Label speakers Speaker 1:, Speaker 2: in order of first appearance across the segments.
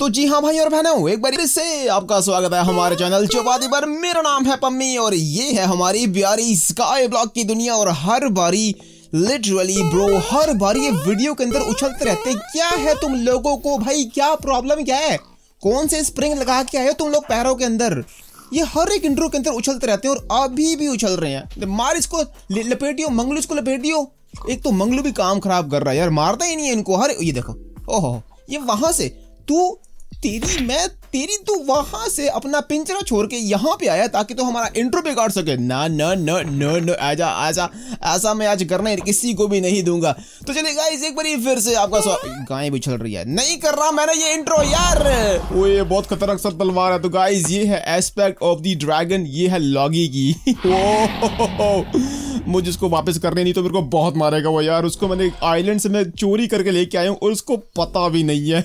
Speaker 1: तो जी हाँ भाई और बहनों एक बार से आपका स्वागत है हमारे चैनल चौपादी पर मेरा नाम है पम्मी और ये है हमारी प्यारी स्काई ब्लॉक की दुनिया और हर बारी लिटरली ब्रो हर बार ये वीडियो के अंदर उछलते रहते क्या है तुम लोगों को भाई क्या प्रॉब्लम क्या है कौन से स्प्रिंग लगा के आए हो तुम लोग पैरों के अंदर ये हर एक इंटरव्यू के अंदर उछलते रहते हैं और अभी भी उछल रहे हैं तो मार इसको लपेटियो मंगलू इसको लपेटियो एक तो मंगलू भी काम खराब कर रहा है यार मारता ही नहीं है इनको हर ये देखो ओहो ये वहां से तू तेरी मैं तेरी तू वहां से अपना पिंजरा छोड़ के यहाँ पे आया ताकि तू तो हमारा इंट्रो बिगाड़ सके ना न न न न आजा आजा ऐसा मैं आज करना किसी को भी नहीं दूंगा तो चलिए गाइस एक बार फिर से आपका गाय भी चल रही है नहीं कर रहा मैंने ये इंट्रो यार वो ये बहुत खतरनाक सर तलवार है तो गाइस ये है एस्पेक्ट ऑफ दी ड्रैगन ये है लॉगी की मुझे इसको वापस करने नहीं तो मेरे को बहुत मारेगा वो यार उसको मैंने आइलैंड से मैं चोरी करके लेके आया हूँ और उसको पता भी नहीं है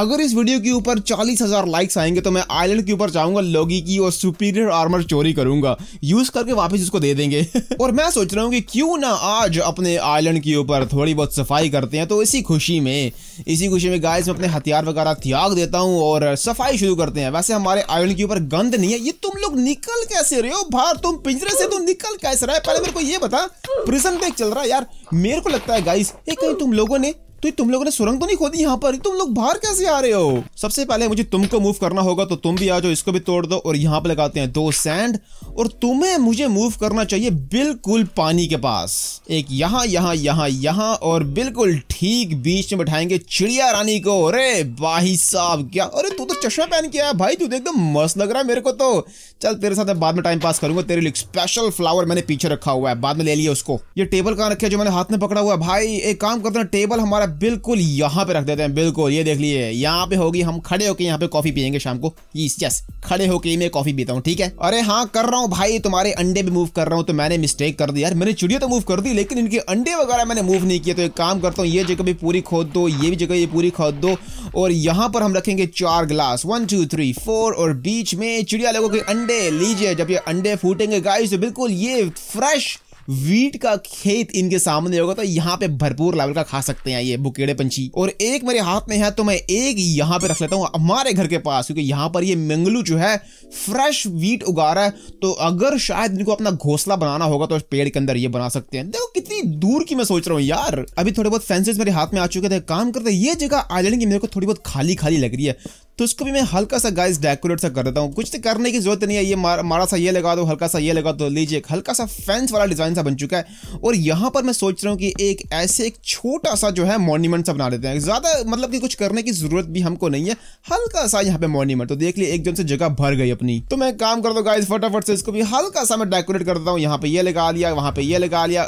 Speaker 1: अगर इस वीडियो के ऊपर चालीस हजार लाइक्स आएंगे तो मैं आइलैंड के ऊपर जाऊंगा लोगी की और सुपीरियर आर्मर चोरी करूंगा यूज करके वापस उसको दे देंगे और मैं सोच रहा हूँ कि क्यों ना आज अपने आइलैंड के ऊपर थोड़ी बहुत सफाई करते हैं तो इसी खुशी में इसी खुशी में गाइस मैं अपने हथियार वगैरह त्याग देता हूँ और सफाई शुरू करते हैं वैसे हमारे आइलैंड के ऊपर गंद नहीं है ये तुम लोग निकल कैसे रहे हो बाहर तुम पिंजरे से तुम निकल कैसे रहे पहले मेरे को ये बता प्रिजन ब्रेक चल रहा है यार मेरे को लगता है गाइस ये कहीं तुम लोगों ने तो तुम लोगों ने सुरंग तो नहीं खोदी यहाँ पर तुम लोग बाहर कैसे आ रहे हो सबसे पहले मुझे तुमको मूव करना होगा तो तुम भी आ जाओ इसको भी तोड़ दो और यहाँ पे लगाते हैं दो सैंड और तुम्हें मुझे मूव करना चाहिए बिल्कुल पानी के पास एक यहाँ यहाँ यहाँ यहाँ और बिल्कुल ठीक बीच में बैठाएंगे चिड़िया रानी को अरे भाई साहब क्या अरे तू तो चश्मा पहन के आया भाई तू तो एकदम मस्त लग रहा है मेरे को तो चल तेरे साथ बाद में टाइम पास करूंगा तेरे लिए स्पेशल फ्लावर मैंने पीछे रखा हुआ है बाद में ले लिया उसको ये टेबल कहाँ रखे जो मैंने हाथ में पकड़ा हुआ है भाई एक काम करते हैं टेबल हमारा बिल्कुल यहाँ पे रख देते हैं बिल्कुल ये देख लीजिए यहाँ पे होगी हम खड़े होके यहाँ पे कॉफी पियेंगे शाम को यस खड़े होके मैं कॉफी पीता हूँ ठीक है अरे हाँ कर रहा हूँ भाई तुम्हारे अंडे भी मूव कर रहा हूँ तो मैंने मिस्टेक कर दी यार मैंने चिड़िया तो मूव कर दी लेकिन इनके अंडे वगैरह मैंने मूव नहीं किया तो एक काम करता हूँ ये जगह भी पूरी खोद दो ये भी जगह ये पूरी खोद दो और यहाँ पर हम रखेंगे चार glass one two three four और बीच में चिड़िया लोगों के अंडे लीजिए जब ये अंडे फूटेंगे गाय से तो बिल्कुल ये फ्रेश वीट का खेत इनके सामने होगा तो यहाँ पे भरपूर लेवल का खा सकते हैं ये बुकेड़े पंछी और एक मेरे हाथ में है तो मैं एक यहाँ पे रख लेता हूँ हमारे घर के पास क्योंकि यहाँ पर ये मंगलू जो है फ्रेश वीट उगा रहा है तो अगर शायद इनको अपना घोसला बनाना होगा तो पेड़ के अंदर ये बना सकते हैं देखो कितनी दूर की मैं सोच रहा हूँ यार अभी थोड़े बहुत फेंसेज मेरे हाथ में आ चुके थे काम करते ये जगह आइलैंड की मेरे को थोड़ी बहुत खाली खाली लग रही है तो उसको भी मैं हल्का सा गाइस डेकोरेट सा कर देता हूँ कुछ तो करने की जरूरत नहीं है ये मारा, मारा सा ये लगा दो हल्का सा ये लगा दो लीजिए हल्का सा फैंस वाला डिज़ाइन सा बन चुका है और यहाँ पर मैं सोच रहा हूँ कि एक ऐसे एक छोटा सा जो है मोन्यूमेंट सा बना देते हैं ज़्यादा मतलब कि कुछ करने की ज़रूरत भी हमको नहीं है हल्का सा यहाँ पे मोन्यूमेंट तो देख लिया एकदम से जगह भर गई अपनी तो मैं काम कर दो गाइज फटाफट से इसको भी हल्का सा मैं डेकोरेट कर देता हूँ यहाँ पे ये लगा लिया वहाँ पे ये लगा लिया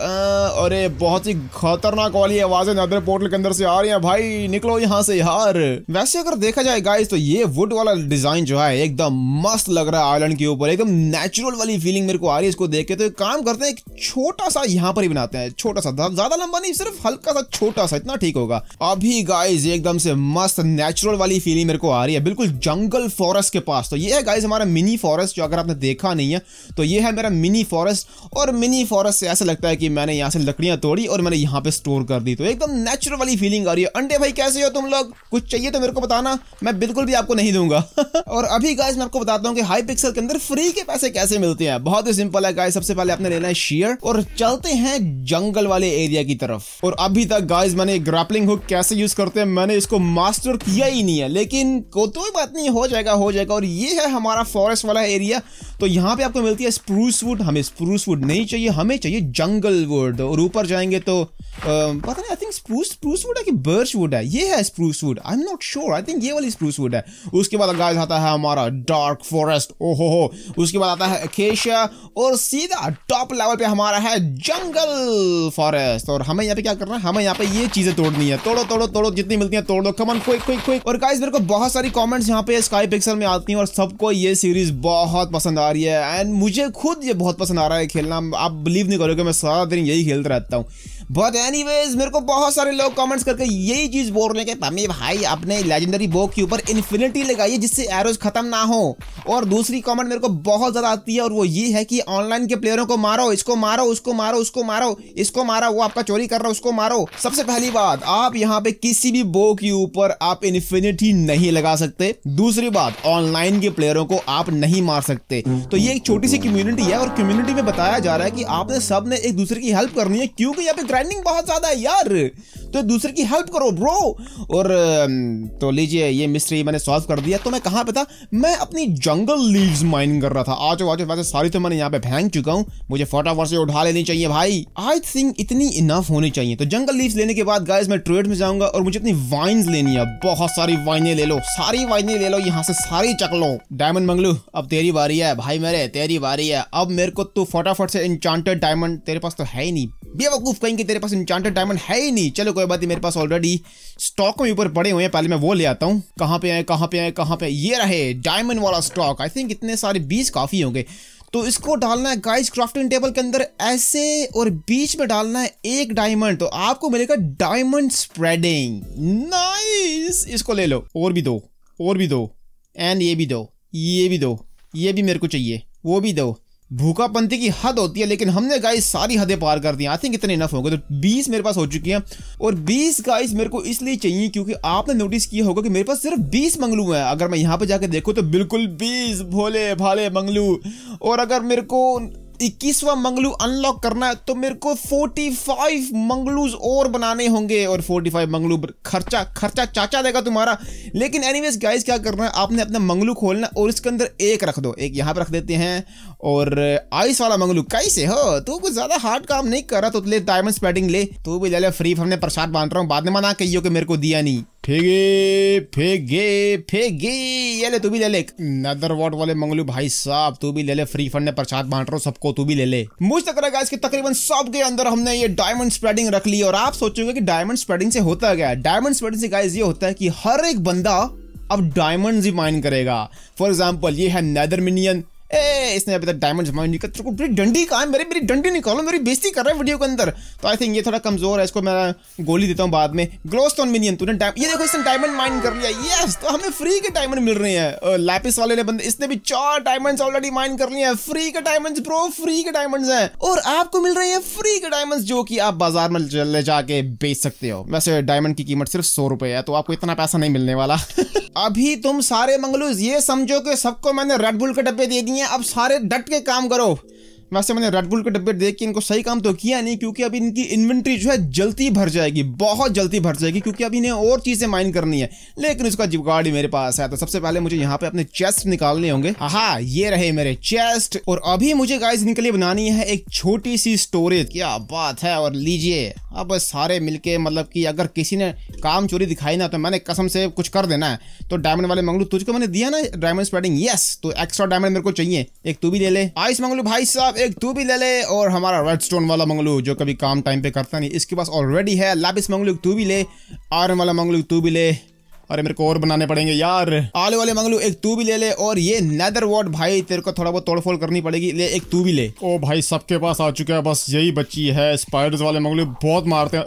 Speaker 1: अरे बहुत ही खतरनाक वाली आवाज़ें नादर पोर्टल के अंदर से आ रही है भाई निकलो यहाँ से यार वैसे अगर देखा जाए गाइज दोस्तों ये वुड वाला डिजाइन जो है एकदम मस्त लग रहा है आइलैंड के ऊपर एकदम नेचुरल वाली फीलिंग मेरे को आ रही है इसको देख के तो एक काम करते हैं एक छोटा सा यहाँ पर ही बनाते हैं छोटा सा ज्यादा लंबा नहीं सिर्फ हल्का सा छोटा सा इतना ठीक होगा अभी गाइज एकदम से मस्त नेचुरल वाली फीलिंग मेरे को आ रही है बिल्कुल जंगल फॉरेस्ट के पास तो ये है गाइज हमारा मिनी फॉरेस्ट जो अगर आपने देखा नहीं है तो ये है मेरा मिनी फॉरेस्ट और मिनी फॉरेस्ट से ऐसा लगता है कि मैंने यहाँ से लकड़ियां तोड़ी और मैंने यहाँ पे स्टोर कर दी तो एकदम नेचुरल वाली फीलिंग आ रही है अंडे भाई कैसे हो तुम लोग कुछ चाहिए तो मेरे को बताना मैं बिल्कुल बिल्कुल भी आपको नहीं दूंगा और अभी गाइस मैं आपको बताता हूँ कि हाई पिक्सल के अंदर फ्री के पैसे कैसे मिलते हैं बहुत ही सिंपल है गाइस सबसे पहले आपने लेना है शेयर और चलते हैं जंगल वाले एरिया की तरफ और अभी तक गाइस मैंने ग्रैपलिंग हुक कैसे यूज करते हैं मैंने इसको मास्टर किया ही नहीं है लेकिन कोई बात नहीं हो जाएगा हो जाएगा और ये है हमारा फॉरेस्ट वाला एरिया तो यहाँ पे आपको मिलती है स्प्रूस वुड हमें स्प्रूस वुड नहीं चाहिए हमें चाहिए जंगल वुड और ऊपर जाएंगे तो पता नहीं I think spruce spruce wood है कि बर्च वुड है ये है spruce wood I am not sure I think ये वाली स्प्रूस वुड एलिमेंट है उसके बाद गाइस आता है हमारा डार्क फॉरेस्ट ओहो हो उसके बाद आता है एकेशिया और सीधा टॉप लेवल पे हमारा है जंगल फॉरेस्ट और हमें यहाँ पे क्या करना है हमें यहाँ पे ये चीजें तोड़नी है तोड़ो तोड़ो तोड़ो जितनी मिलती है तोड़ो कमन क्विक क्विक क्विक और गाइस मेरे को बहुत सारी कॉमेंट्स यहाँ पे स्काई पिक्सल में आती है और सबको ये सीरीज बहुत पसंद आ रही है एंड मुझे खुद ये बहुत पसंद आ रहा है खेलना आप बिलीव नहीं करोगे मैं सारा दिन यही खेलता रहता हूँ बट एनीवेज मेरे को बहुत सारे लोग कमेंट्स करके यही चीज़ बोल रहे हैं कि भाई अपने लेजेंडरी बो के ऊपर इन्फिनिटी लगाइए जिससे एरोज खत्म ना हो और दूसरी कमेंट मेरे को बहुत ज़्यादा आती है और वो ये है कि ऑनलाइन के प्लेयरों को मारो इसको मारो उसको मारो उसको मारो इसको मारो वो आपका चोरी कर रहा है उसको मारो सबसे पहली बात आप यहाँ पे किसी भी बो के ऊपर आप इन्फिनिटी नहीं लगा सकते दूसरी बात ऑनलाइन के प्लेयरों को आप नहीं मार सकते तो ये एक छोटी सी कम्युनिटी है और कम्युनिटी में बताया जा रहा है कि आपने सबने एक दूसरे की हेल्प करनी है क्योंकि यहाँ पे ग्राइंडिंग बहुत ज़्यादा है यार तो दूसरे की हेल्प करो ब्रो और तो लीजिए ये मिस्ट्री मैंने सॉल्व कर दिया तो मैं कहाँ पे था मैं अपनी जंगल लीव्स माइनिंग कर रहा था आज आज वैसे सारी तो मैंने यहाँ पे फेंक चुका हूँ मुझे फटाफट से उठा लेनी चाहिए भाई आई थिंक इतनी इनफ होनी चाहिए तो जंगल लीव्स लेने के बाद गाइज मैं ट्रेड में जाऊंगा और मुझे अपनी वाइन्स लेनी है बहुत सारी वाइने ले लो सारी वाइने ले लो यहाँ से सारी चक लो डायमंड मंगलू अब तेरी बारी है भाई मेरे तेरी बारी है अब मेरे को तू फटाफट से इंचांटेड डायमंड तेरे पास तो है ही नहीं बेवकूफ़ कहीं तेरे पास इंचांटेड डायमंड है ही नहीं चलो कोई बात नहीं मेरे पास ऑलरेडी स्टॉक में ऊपर पड़े हुए हैं पहले मैं वो ले आता हूँ कहाँ पे आए कहाँ पे आए कहाँ पे ये रहे डायमंड वाला स्टॉक आई थिंक इतने सारे बीस काफ़ी होंगे तो इसको डालना है गाइस क्राफ्टिंग टेबल के अंदर ऐसे और बीच में डालना है एक डायमंड तो आपको मिलेगा डायमंड स्प्रेडिंग नाइस इसको ले लो और भी दो और भी दो एंड ये भी दो ये भी दो ये भी मेरे को चाहिए वो भी दो भूखापंथी की हद होती है लेकिन हमने गाइस सारी हदें पार कर दी आई थिंक इतने इनफ होंगे तो 20 मेरे पास हो चुकी हैं और 20 गाइस मेरे को इसलिए चाहिए क्योंकि आपने नोटिस किया होगा कि मेरे पास सिर्फ 20 मंगलू हैं अगर मैं यहाँ पे जाके देखूँ तो बिल्कुल 20 भोले भाले मंगलू और अगर मेरे को इक्कीसवा मंगलू अनलॉक करना है तो मेरे को 45 मंगलूज और बनाने होंगे और 45 मंगलू खर्चा खर्चा चाचा देगा तुम्हारा लेकिन एनीवेज गाइस क्या करना है आपने अपना मंगलू खोलना और इसके अंदर एक रख दो एक यहाँ पर रख देते हैं और आइस uh, वाला मंगलू कैसे हो तू कुछ ज्यादा हार्ड काम नहीं कर रहा तो ले डायमंड स्पेडिंग ले तू भी ले, ले फ्री हमने प्रसाद बांट रहा हूँ बाद में मना कही हो कि मेरे को दिया नहीं फेगे फेगे फेगे ये ले तू भी ले ले नदर वॉट वाले मंगलू भाई साहब तू भी ले ले फ्री फंड ने प्रसाद बांट रहा सबको तू भी ले ले मुझ तक रहा कि तकरीबन सब के अंदर हमने ये डायमंड स्प्रेडिंग रख ली और आप सोचोगे कि डायमंड स्प्रेडिंग से होता है क्या डायमंड स्प्रेडिंग से गाइस ये होता है कि हर एक बंदा अब डायमंड्स ही माइन करेगा फॉर एग्जाम्पल ये है नैदर मिनियन ए इसने अभी तक डायमंड जमा नहीं कर मेरी डंडी कहा है मेरी मेरी डंडी निकालो मेरी बेस्ती कर रहा है वीडियो के अंदर तो आई थिंक ये थोड़ा कमजोर है इसको मैं गोली देता हूँ बाद में ग्लोस्टोन मिनियन तूने ये देखो इसने डायमंड माइन कर लिया यस तो हमें फ्री के डायमंड मिल रहे हैं लैपिस वाले ने बंद इसने भी चार डायमंड ऑलरेडी माइन कर लिया है फ्री के डायमंड प्रो फ्री के डायमंड है और आपको मिल रहे हैं फ्री के डायमंड जो की आप बाजार में ले जाके बेच सकते हो वैसे डायमंड की कीमत सिर्फ सौ रुपए है तो आपको इतना पैसा नहीं मिलने वाला अभी तुम सारे मंगलूज ये समझो कि सबको मैंने रेडबुल के डब्बे दे दिए हैं अब सारे डट के काम करो वैसे से मैंने रेडबुल के डब्बे देख के इनको सही काम तो किया नहीं क्योंकि अभी इनकी इन्वेंट्री जो है जल्दी भर जाएगी बहुत जल्दी भर जाएगी क्योंकि अभी इन्हें और चीज़ें माइन करनी है लेकिन उसका जुगाड़ मेरे पास है तो सबसे पहले मुझे यहाँ पे अपने चेस्ट निकालने होंगे हाँ ये रहे मेरे चेस्ट और अभी मुझे गाइस इनके लिए बनानी है एक छोटी सी स्टोरेज क्या बात है और लीजिए अब सारे मिलके मतलब कि अगर किसी ने काम चोरी दिखाई ना तो मैंने कसम से कुछ कर देना है तो डायमंड वाले मंगलू तुझको मैंने दिया ना डायमंड स्प्रेडिंग यस तो एक्स्ट्रा डायमंड मेरे को चाहिए एक तू भी ले ले आइस मंगलू भाई साहब एक तू भी ले ले और हमारा रेड स्टोन वाला मंगलू जो कभी काम टाइम पे करता नहीं इसके पास ऑलरेडी है लापिस मंगलू तू भी ले आयरन वाला मंगलू तू भी ले अरे मेरे को और बनाने पड़ेंगे यार आले वाले मंगलू एक तू भी ले ले और ये नदर वॉर्ड भाई तेरे को थोड़ा बहुत तोड़फोड़ करनी पड़ेगी ले एक तू भी ले ओ भाई सबके पास आ चुका है बस यही बच्ची है स्पाइडर्स वाले मंगलू बहुत मारते हैं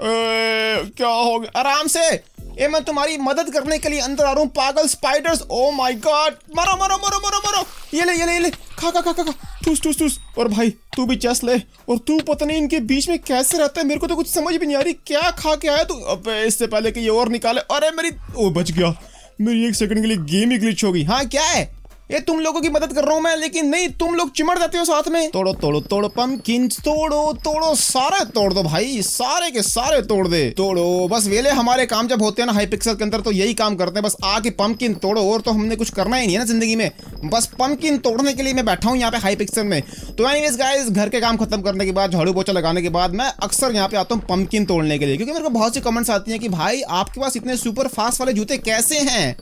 Speaker 1: क्या हो गया आराम से ए मैं तुम्हारी मदद करने के लिए अंदर आ रहा हूँ पागल स्पाइडर्स ओ माई गॉड मरो मरो मरो मरो मरो ये ले ये ले ये ले खा खा खा खा खा ठूस ठूस ठूस और भाई तू भी चस ले और तू पता नहीं इनके बीच में कैसे रहता है मेरे को तो कुछ समझ भी नहीं आ रही क्या खा के आया तू अबे इससे पहले कि ये और निकाले अरे मेरी ओ बच गया मेरी एक सेकंड के लिए गेम ही ग्लिच हो गई हाँ क्या है ये तुम लोगों की मदद कर रहा हूँ मैं लेकिन नहीं तुम लोग चिमड़ जाते हो साथ में तोड़ो तोड़ो तोड़ो पम्पकिन तोड़ो तोड़ो सारे तोड़ दो भाई सारे के सारे तोड़ दे तोड़ो बस वेले हमारे काम जब होते हैं ना हाई पिक्सल के अंदर तो यही काम करते हैं बस आके पंकिन तोड़ो और तो हमने कुछ करना ही नहीं है ना जिंदगी में बस पंकिन तोड़ने के लिए मैं बैठा हूँ यहाँ पे हाई पिक्सल में तो एनीवेज गाइस घर के काम खत्म करने के बाद झाड़ू पोछा लगाने के बाद मैं अक्सर यहाँ पे आता हूँ पंकिन तोड़ने के लिए क्योंकि मेरे को बहुत सी कमेंट्स आती है कि भाई आपके पास इतने सुपर फास्ट वाले जूते कैसे हैं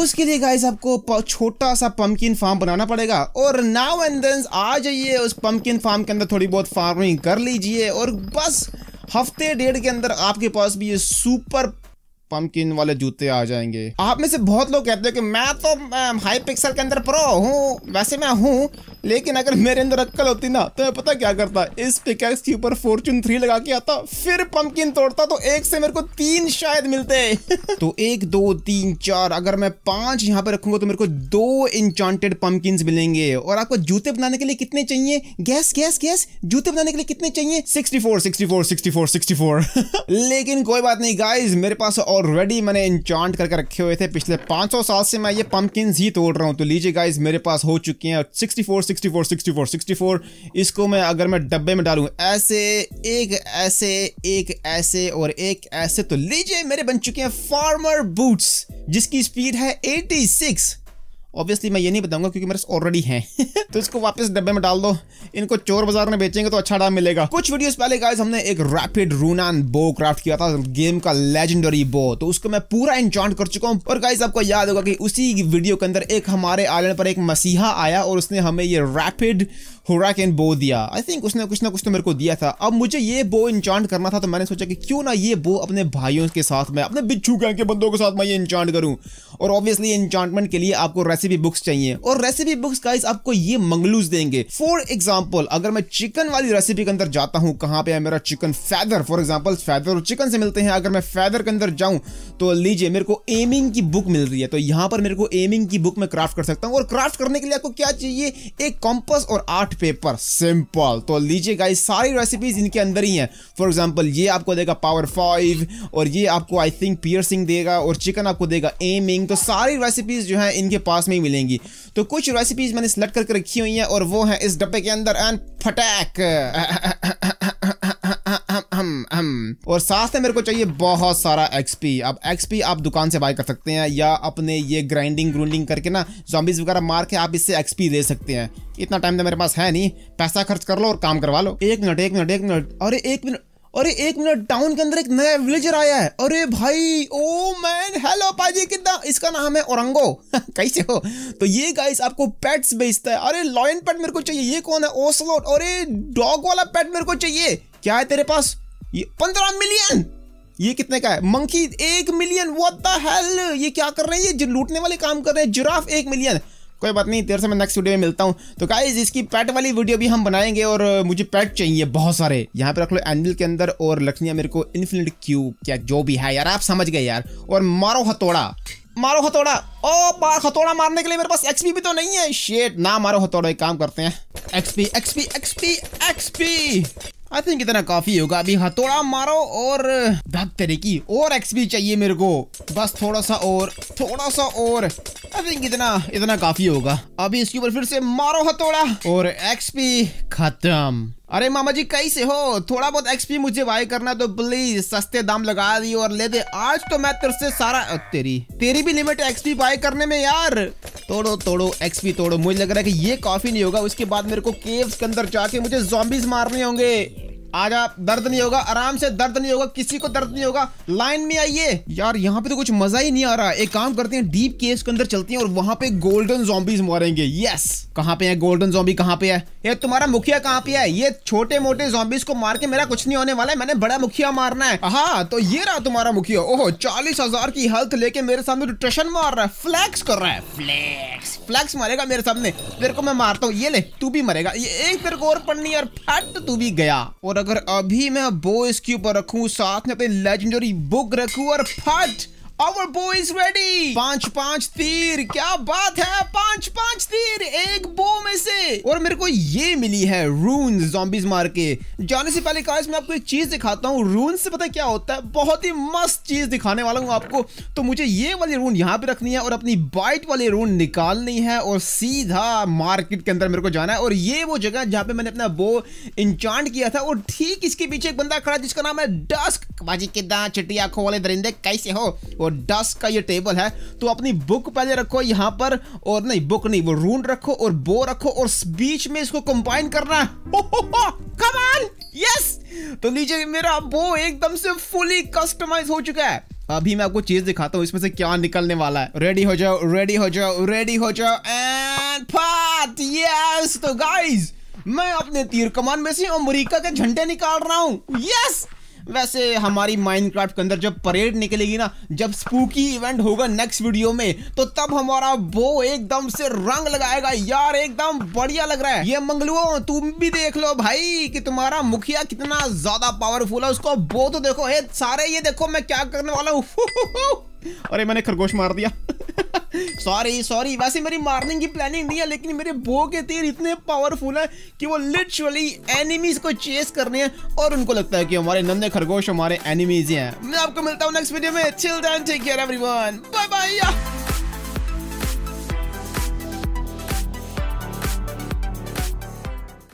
Speaker 1: उसके लिए गाइस आपको छोटा सा पम्पकिन फार्म बनाना पड़ेगा और नाउ एंड देन आ जाइए उस पम्पकिन फार्म के अंदर थोड़ी बहुत फार्मिंग कर लीजिए और बस हफ्ते डेढ़ के अंदर आपके पास भी ये सुपर पम्पकिन वाले जूते आ जाएंगे आप में से बहुत लोग कहते हैं कि मैं तो हाई पिक्सल के अंदर प्रो हूँ वैसे मैं हूँ लेकिन अगर मेरे अंदर अक्कल होती ना तो मैं पता क्या करता इस पिकैक्स के ऊपर फॉर्चून थ्री लगा के आता फिर पंपकिन तोड़ता तो एक से मेरे को तीन शायद मिलते तो एक दो तीन चार अगर मैं पांच यहाँ पे रखूंगा तो मेरे को दो इंचांटेड पंपकिन मिलेंगे और आपको जूते बनाने के लिए कितने चाहिए गैस गैस गैस जूते बनाने के लिए कितने चाहिए sixty four sixty four sixty four sixty four लेकिन कोई बात नहीं गाइज मेरे पास ऑलरेडी मैंने इंचांट करके रखे हुए थे पिछले पांच सौ साल से मैं ये पंपकिन ही तोड़ रहा हूँ तो लीजिए गाइज मेरे पास हो चुके हैं सिक्सटी फोर 64 64 64 इसको मैं अगर मैं डब्बे में डालू ऐसे एक ऐसे एक ऐसे और एक ऐसे तो लीजिए मेरे बन चुके हैं फार्मर बूट्स जिसकी स्पीड है 86 ऑब्वियसली मैं ये नहीं बताऊंगा क्योंकि मेरे ऑलरेडी हैं तो इसको वापस डब्बे में डाल दो इनको चोर बाजार में बेचेंगे तो अच्छा दाम मिलेगा कुछ वीडियोस पहले गाइस हमने एक रैपिड रूनान बो क्राफ्ट किया था गेम का लेजेंडरी बो तो उसको मैं पूरा इंजॉय कर चुका हूँ और गाइस आपको याद होगा कि उसी वीडियो के अंदर एक हमारे आइलैंड पर एक मसीहा आया और उसने हमें ये रैपिड हुराकैन बो दिया आई थिंक उसने कुछ ना कुछ तो मेरे को दिया था अब मुझे ये बो इंचांट करना था तो मैंने सोचा कि क्यों ना ये बो अपने भाइयों के साथ मैं अपने बिच्छू गैंग के बंदों के साथ मैं ये इंचांट करूँ और ऑब्वियसली इंचांटमेंट के लिए आपको रेसिपी बुक्स चाहिए और रेसिपी बुक्स का आपको ये मंगलूज देंगे फॉर एग्जाम्पल अगर मैं चिकन वाली रेसिपी के अंदर जाता हूँ कहाँ पे है मेरा chicken feather for example feather और चिकन से मिलते हैं अगर मैं फैदर के अंदर जाऊँ तो लीजिए मेरे को एमिंग की बुक मिल रही है तो यहाँ पर मेरे को एमिंग की बुक में क्राफ्ट कर सकता हूँ और क्राफ्ट करने के लिए आपको क्या चाहिए एक कॉम्पस और आठ आर्ट पेपर सिंपल तो लीजिए गाइस सारी रेसिपीज इनके अंदर ही हैं फॉर एग्जाम्पल ये आपको देगा पावर फाइव और ये आपको आई थिंक पियर्सिंग देगा और चिकन आपको देगा एमिंग तो सारी रेसिपीज जो है इनके पास में ही मिलेंगी तो कुछ रेसिपीज मैंने सेलेक्ट करके रखी हुई हैं और वो है इस डब्बे के अंदर एंड फटैक और साथ में मेरे को चाहिए बहुत सारा एक्सपी अब एक्सपी आप दुकान से बाय कर सकते हैं या अपने ये ग्राइंडिंग ग्रूंडिंग करके ना जॉम्बिस वगैरह मार के आप इससे एक्सपी ले सकते हैं इतना टाइम तो मेरे पास है नहीं पैसा खर्च कर लो और काम करवा लो एक मिनट एक मिनट एक मिनट अरे एक मिनट अरे एक मिनट टाउन के अंदर एक नया विलेजर आया है अरे भाई ओ मैन हेलो पाजी कितना इसका नाम है औरंगो कैसे हो तो ये गाइस आपको पेट्स बेचता है अरे लॉयन पेट मेरे को चाहिए ये कौन है ओसलोट अरे डॉग वाला पेट मेरे को चाहिए क्या है तेरे पास ये पंद्रह मिलियन ये कितने का है मंकी एक मिलियन व्हाट द हेल ये क्या कर रहे हैं ये जो लूटने वाले काम कर रहे हैं जुराफ एक मिलियन कोई बात नहीं तेरे से मैं नेक्स्ट वीडियो में मिलता हूँ तो गाइज इसकी पैट वाली वीडियो भी हम बनाएंगे और मुझे पैट चाहिए बहुत सारे यहाँ पे रख लो एनविल के अंदर और लक्ष्मिया मेरे को इन्फिनिट क्यू क्या जो भी है यार आप समझ गए यार और मारो हथौड़ा मारो हथौड़ा ओ बार हथौड़ा मारने के लिए मेरे पास एक्सपी भी तो नहीं है शेट ना मारो हथौड़ा एक काम करते हैं XP XP XP XP I think इतना काफी होगा अभी हथौड़ा मारो और धक तेरे की और एक्सपी चाहिए मेरे को बस थोड़ा सा और थोड़ा सा और आई थिंक इतना इतना काफी होगा अभी इसके ऊपर फिर से मारो हथौड़ा और एक्सपी खत्म अरे मामा जी कैसे हो थोड़ा बहुत एक्सपी मुझे बाय करना तो प्लीज सस्ते दाम लगा दी और ले दे आज तो मैं तेरे से सारा तेरी तेरी भी लिमिट एक्सपी बाय करने में यार तोड़ो तोड़ो एक्सपी तोड़ो मुझे लग रहा है कि ये काफी नहीं होगा उसके बाद मेरे को केव्स के अंदर जाके मुझे जॉम्बीज मारने होंगे आज आप दर्द नहीं होगा आराम से दर्द नहीं होगा किसी को दर्द नहीं होगा लाइन में आइए यार यहाँ पे तो कुछ मजा ही नहीं आ रहा एक काम करते हैं डीप केस के अंदर चलते है और वहां पे गोल्डन जॉम्बीज मारेंगे यस कहाँ पे है गोल्डन जॉम्बी कहाँ पे है ये तुम्हारा मुखिया कहाँ पे है ये छोटे मोटे जॉम्बीज को मार के मेरा कुछ नहीं होने वाला है मैंने बड़ा मुखिया मारना है हाँ तो ये रहा तुम्हारा मुखिया ओहो चालीस हजार की हेल्थ लेके मेरे सामने न्यूट्रिशन मार रहा है फ्लैक्स कर रहा है फ्लैक्स फ्लैक्स मारेगा मेरे सामने तेरे को मैं मारता हूँ ये ले तू भी मरेगा ये एक तेरे को और पढ़नी और फट तू भी गया और अगर अभी मैं बो इसके ऊपर रखूं साथ में अपनी लेजेंडरी बुक रखूं और फट पावर बॉयज रेडी पांच पांच तीर क्या बात है पांच पांच तीर एक बो में से और मेरे को ये मिली है रून जॉम्बीज मार के जाने से पहले गाइस मैं आपको एक चीज दिखाता हूँ रून से पता क्या होता है बहुत ही मस्त चीज दिखाने वाला हूँ आपको तो मुझे ये वाली रून यहाँ पे रखनी है और अपनी बाइट वाली रून निकालनी है और सीधा मार्केट के अंदर मेरे को जाना है और ये वो जगह है जहाँ पे मैंने अपना बो इंचांट किया था और ठीक इसके पीछे एक बंदा खड़ा जिसका नाम है डस्क बाजी के दा चटिया आंखों वाले दरिंदे कैसे हो और डस्क का ये टेबल है तो अपनी बुक पहले रखो यहाँ पर और नहीं बुक नहीं वो रून रखो और बो रखो और बीच में इसको कंबाइन करना कमाल यस तो लीजिए मेरा बो एकदम से फुली कस्टमाइज हो चुका है अभी मैं आपको चीज दिखाता हूँ इसमें से क्या निकलने वाला है रेडी हो जाओ रेडी हो जाओ रेडी हो जाओ एंड फाट यस तो गाइस मैं अपने तीर कमान में से अमेरिका के झंडे निकाल रहा हूँ यस yes! वैसे हमारी माइनक्राफ्ट के अंदर जब परेड निकलेगी ना जब स्पूकी इवेंट होगा नेक्स्ट वीडियो में तो तब हमारा वो एकदम से रंग लगाएगा यार एकदम बढ़िया लग रहा है ये मंगलुओ तुम भी देख लो भाई कि तुम्हारा मुखिया कितना ज्यादा पावरफुल है उसको वो तो देखो हे सारे ये देखो मैं क्या करने वाला हूँ अरे मैंने खरगोश मार दिया सॉरी सॉरी वैसे मेरी मारने की प्लानिंग नहीं है लेकिन मेरे बो के तीर इतने पावरफुल हैं कि वो लिटरली एनिमीज को चेस करने हैं और उनको लगता है कि हमारे नंदे खरगोश हमारे एनिमीज ही हैं मैं आपको मिलता हूँ नेक्स्ट वीडियो में chill take care everyone bye bye